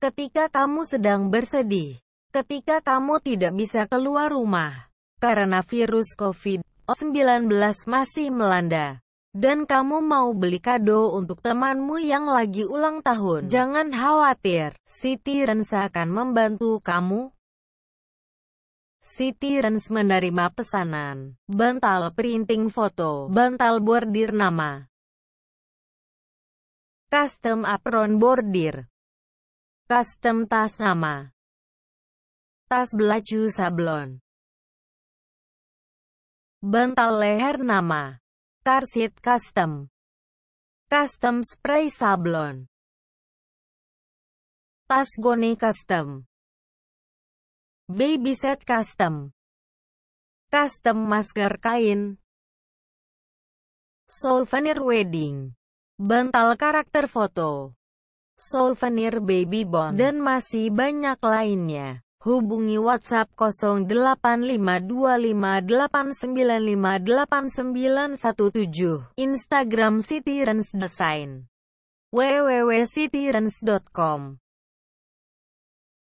ketika kamu sedang bersedih, ketika kamu tidak bisa keluar rumah karena virus COVID-19 masih melanda, dan kamu mau beli kado untuk temanmu yang lagi ulang tahun. Jangan khawatir, Siti Rens akan membantu kamu. Siti Rens menerima pesanan, bantal printing foto, bantal bordir nama, custom apron bordir, Custom tas nama. Tas belacu sablon. Bantal leher nama. car seat custom. Custom spray sablon. Tas goni custom. Baby set custom. Custom masker kain. Souvenir wedding. Bantal karakter foto souvenir baby bond, dan masih banyak lainnya. Hubungi WhatsApp 085258958917, Instagram City Rens Design, www.cityrens.com.